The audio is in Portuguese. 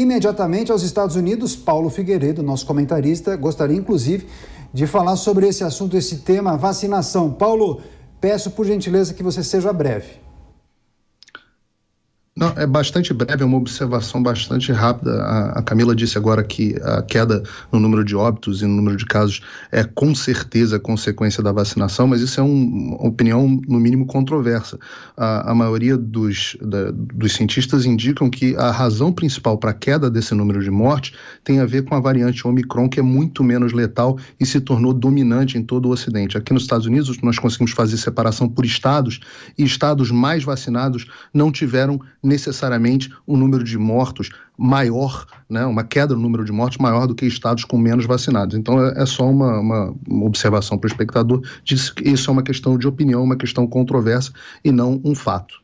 imediatamente aos Estados Unidos. Paulo Figueiredo, nosso comentarista, gostaria inclusive de falar sobre esse assunto, esse tema, vacinação. Paulo, peço por gentileza que você seja breve. Não, é bastante breve, é uma observação bastante rápida. A, a, Camila disse agora que a queda no número de óbitos e no número de casos é com certeza consequência da vacinação, mas isso é um, uma opinião, no mínimo, controversa. A, a maioria dos, da, dos cientistas indicam que a razão principal para a queda desse número de mortes tem a ver com a variante Omicron, que é muito menos letal e se tornou dominante em todo o Ocidente. Aqui nos Estados Unidos, nós conseguimos fazer separação por estados e estados mais vacinados não tiveram necessidade necessariamente um número de mortos maior, né, uma queda no número de mortes maior do que estados com menos vacinados. Então é, é só uma, uma, uma observação para o espectador de que isso é uma questão de opinião, uma questão controversa e não um fato.